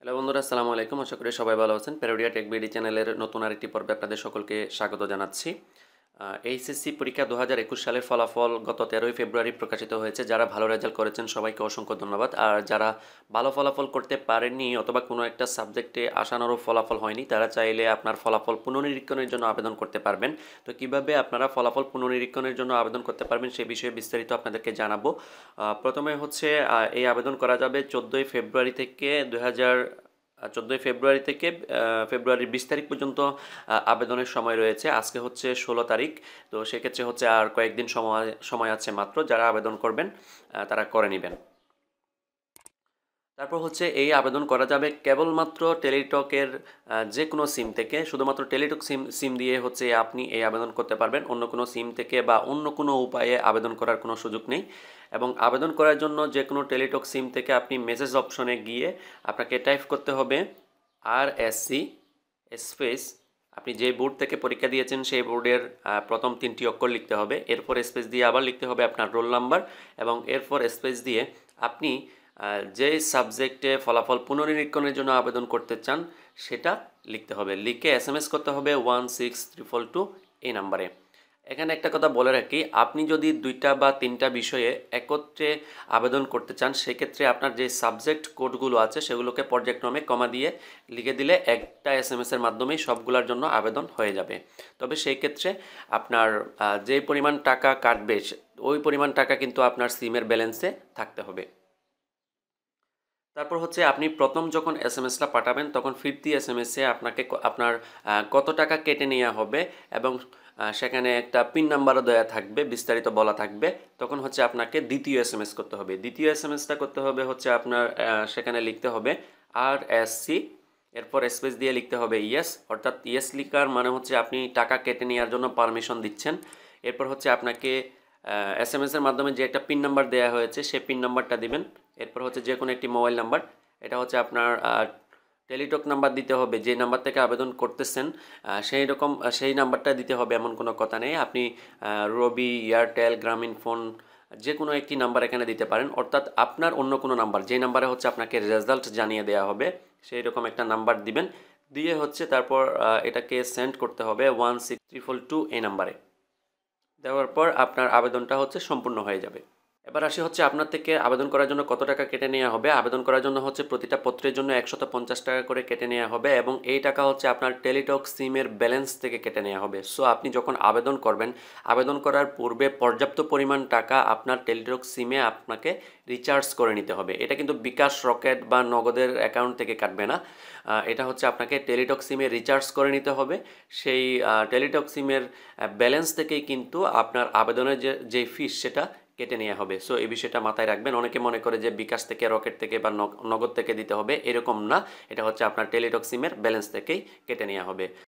hello বন্ধুরা আসসালামু আলাইকুম আশা করি সবাই ভালো আছেন প্যারোডিয়া টেক বিডি চ্যানেলের নতুন আরেকটি পর্বে আপনাদের সকলকে স্বাগত জানাচ্ছি এইচএসসি পরীক্ষা দু হাজার একুশ সালের ফলাফল গত তেরোই ফেব্রুয়ারি প্রকাশিত হয়েছে যারা ভালো রেজাল্ট করেছেন সবাইকে অসংখ্য ধন্যবাদ আর যারা ভালো ফলাফল করতে পারেননি অথবা কোনো একটা সাবজেক্টে আসানোরও ফলাফল হয়নি তারা চাইলে আপনার ফলাফল পুনর্নিরীক্ষণের জন্য আবেদন করতে পারবেন তো কিভাবে আপনারা ফলাফল পুনর্নিরীক্ষণের জন্য আবেদন করতে পারবেন সে বিষয়ে বিস্তারিত আপনাদেরকে জানাবো প্রথমে হচ্ছে এই আবেদন করা যাবে চোদ্দোই ফেব্রুয়ারি থেকে দু হাজার চোদ্দোই ফেব্রুয়ারি থেকে ফেব্রুয়ারির বিশ তারিখ পর্যন্ত আবেদনের সময় রয়েছে আজকে হচ্ছে ষোলো তারিখ তো সেক্ষেত্রে হচ্ছে আর কয়েকদিন সময় সময় আছে মাত্র যারা আবেদন করবেন তারা করে নেবেন তারপর হচ্ছে এই আবেদন করা যাবে কেবলমাত্র টেলিটকের যে কোনো সিম থেকে শুধুমাত্র টেলিটক সিম সিম দিয়ে হচ্ছে আপনি এই আবেদন করতে পারবেন অন্য কোনো সিম থেকে বা অন্য কোনো উপায়ে আবেদন করার কোনো সুযোগ নেই এবং আবেদন করার জন্য যে কোনো টেলিটক সিম থেকে আপনি মেসেজ অপশনে গিয়ে আপনাকে টাইপ করতে হবে আর এসসি স্পেস আপনি যে বোর্ড থেকে পরীক্ষা দিয়েছেন সেই বোর্ডের প্রথম তিনটি অক্ষর লিখতে হবে এরপর স্পেস দিয়ে আবার লিখতে হবে আপনার রোল নাম্বার এবং এরপর স্পেস দিয়ে আপনি যেই সাবজেক্টে ফলাফল পুনর্নিরীক্ষণের জন্য আবেদন করতে চান সেটা লিখতে হবে লিখে এস এম এস করতে হবে ওয়ান সিক্স ত্রিপল টু এই নাম্বারে এখানে একটা কথা বলে রাখি আপনি যদি দুইটা বা তিনটা বিষয়ে একত্রে আবেদন করতে চান সেক্ষেত্রে আপনার যে সাবজেক্ট কোডগুলো আছে সেগুলোকে পর্যায়ক্রমে কমা দিয়ে লিখে দিলে একটা এস এম এসের মাধ্যমেই সবগুলোর জন্য আবেদন হয়ে যাবে তবে সেই ক্ষেত্রে আপনার যে পরিমাণ টাকা কাটবে ওই পরিমাণ টাকা কিন্তু আপনার সিমের ব্যালেন্সে থাকতে হবে তারপর হচ্ছে আপনি প্রথম যখন এস এম এসটা পাঠাবেন তখন ফিফটি এস এম এসে আপনাকে আপনার কত টাকা কেটে নেওয়া হবে এবং সেখানে একটা পিন নাম্বারও দেওয়া থাকবে বিস্তারিত বলা থাকবে তখন হচ্ছে আপনাকে দ্বিতীয় এস এম এস করতে হবে দ্বিতীয় এস এম এসটা করতে হবে হচ্ছে আপনার সেখানে লিখতে হবে আর এস সি এরপর স্পেস দিয়ে লিখতে হবে ইয়েস অর্থাৎ ইয়েস লিখার মানে হচ্ছে আপনি টাকা কেটে নেওয়ার জন্য পারমিশন দিচ্ছেন এরপর হচ্ছে আপনাকে এস এম এসের মাধ্যমে যে একটা পিন নাম্বার দেওয়া হয়েছে সেই পিন নাম্বারটা দিবেন এরপর হচ্ছে যে কোনো একটি মোবাইল নাম্বার এটা হচ্ছে আপনার টেলিটক নাম্বার দিতে হবে যে নাম্বার থেকে আবেদন করতেছেন সেই রকম সেই নাম্বারটা দিতে হবে এমন কোনো কথা নেই আপনি রবি এয়ারটেল গ্রামীণ ফোন যে কোনো একটি নাম্বার এখানে দিতে পারেন অর্থাৎ আপনার অন্য কোনো নাম্বার যে নাম্বারে হচ্ছে আপনাকে রেজাল্ট জানিয়ে দেওয়া হবে সেই রকম একটা নাম্বার দিবেন দিয়ে হচ্ছে তারপর এটাকে সেন্ড করতে হবে ওয়ান সিক্স ট্রিপল টু এই নাম্বারে দেওয়ার পর আপনার আবেদনটা হচ্ছে সম্পূর্ণ হয়ে যাবে এবার আসি হচ্ছে আপনার থেকে আবেদন করার জন্য কত টাকা কেটে নেওয়া হবে আবেদন করার জন্য হচ্ছে প্রতিটা পত্রের জন্য একশত পঞ্চাশ টাকা করে কেটে নেওয়া হবে এবং এই টাকা হচ্ছে আপনার টেলিটক সিমের ব্যালেন্স থেকে কেটে নেওয়া হবে সো আপনি যখন আবেদন করবেন আবেদন করার পূর্বে পর্যাপ্ত পরিমাণ টাকা আপনার টেলিটক সিমে আপনাকে রিচার্জ করে নিতে হবে এটা কিন্তু বিকাশ রকেট বা নগদের অ্যাকাউন্ট থেকে কাটবে না এটা হচ্ছে আপনাকে টেলিটক সিমে রিচার্জ করে নিতে হবে সেই টেলিটক সিমের ব্যালেন্স থেকেই কিন্তু আপনার আবেদনের যে যেই ফিস সেটা কেটে নেওয়া হবে সো এই বিষয়টা মাথায় রাখবেন অনেকে মনে করে যে বিকাশ থেকে রকেট থেকে বা নগদ থেকে দিতে হবে এরকম না এটা হচ্ছে আপনার টেলিটক সিমের ব্যালেন্স থেকেই কেটে নেওয়া হবে